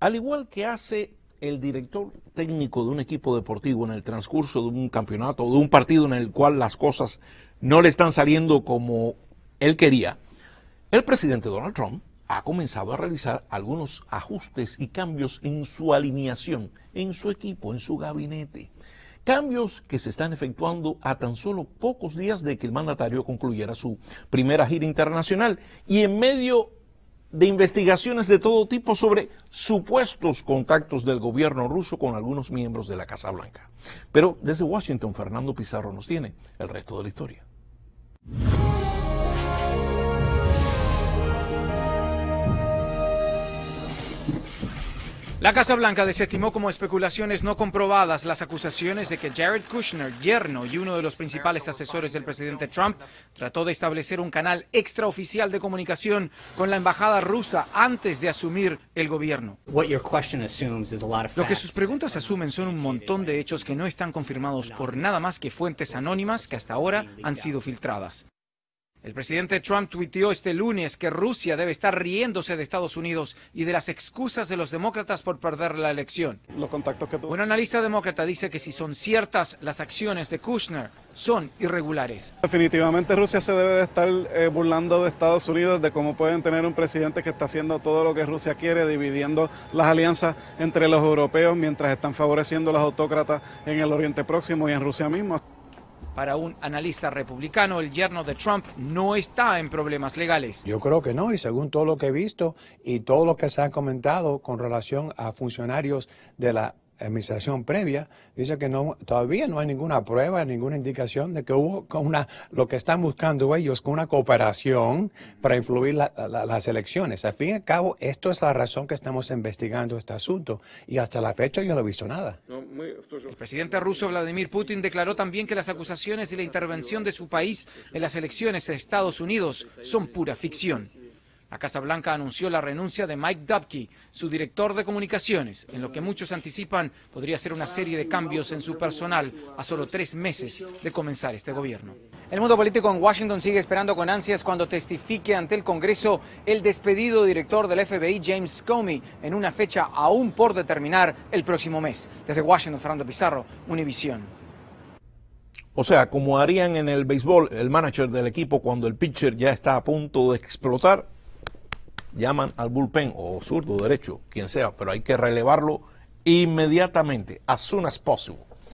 Al igual que hace el director técnico de un equipo deportivo en el transcurso de un campeonato o de un partido en el cual las cosas no le están saliendo como él quería, el presidente Donald Trump ha comenzado a realizar algunos ajustes y cambios en su alineación, en su equipo, en su gabinete. Cambios que se están efectuando a tan solo pocos días de que el mandatario concluyera su primera gira internacional y en medio de investigaciones de todo tipo sobre supuestos contactos del gobierno ruso con algunos miembros de la Casa Blanca. Pero desde Washington, Fernando Pizarro nos tiene el resto de la historia. La Casa Blanca desestimó como especulaciones no comprobadas las acusaciones de que Jared Kushner, yerno y uno de los principales asesores del presidente Trump, trató de establecer un canal extraoficial de comunicación con la embajada rusa antes de asumir el gobierno. Lo que sus preguntas asumen son un montón de hechos que no están confirmados por nada más que fuentes anónimas que hasta ahora han sido filtradas. El presidente Trump tuiteó este lunes que Rusia debe estar riéndose de Estados Unidos y de las excusas de los demócratas por perder la elección. Un analista demócrata dice que si son ciertas las acciones de Kushner, son irregulares. Definitivamente Rusia se debe de estar eh, burlando de Estados Unidos, de cómo pueden tener un presidente que está haciendo todo lo que Rusia quiere, dividiendo las alianzas entre los europeos mientras están favoreciendo a los autócratas en el Oriente Próximo y en Rusia misma. Para un analista republicano, el yerno de Trump no está en problemas legales. Yo creo que no, y según todo lo que he visto y todo lo que se ha comentado con relación a funcionarios de la administración previa, dice que no, todavía no hay ninguna prueba, ninguna indicación de que hubo una, lo que están buscando ellos, con una cooperación para influir las elecciones. Al fin y al cabo, esto es la razón que estamos investigando este asunto y hasta la fecha yo no he visto nada. El presidente ruso Vladimir Putin declaró también que las acusaciones y la intervención de su país en las elecciones de Estados Unidos son pura ficción. La Casa Blanca anunció la renuncia de Mike Dubke, su director de comunicaciones, en lo que muchos anticipan podría ser una serie de cambios en su personal a solo tres meses de comenzar este gobierno. El mundo político en Washington sigue esperando con ansias cuando testifique ante el Congreso el despedido director del FBI James Comey en una fecha aún por determinar el próximo mes. Desde Washington, Fernando Pizarro, Univisión. O sea, como harían en el béisbol, el manager del equipo cuando el pitcher ya está a punto de explotar, llaman al bullpen o zurdo, derecho, quien sea, pero hay que relevarlo inmediatamente, as soon as possible.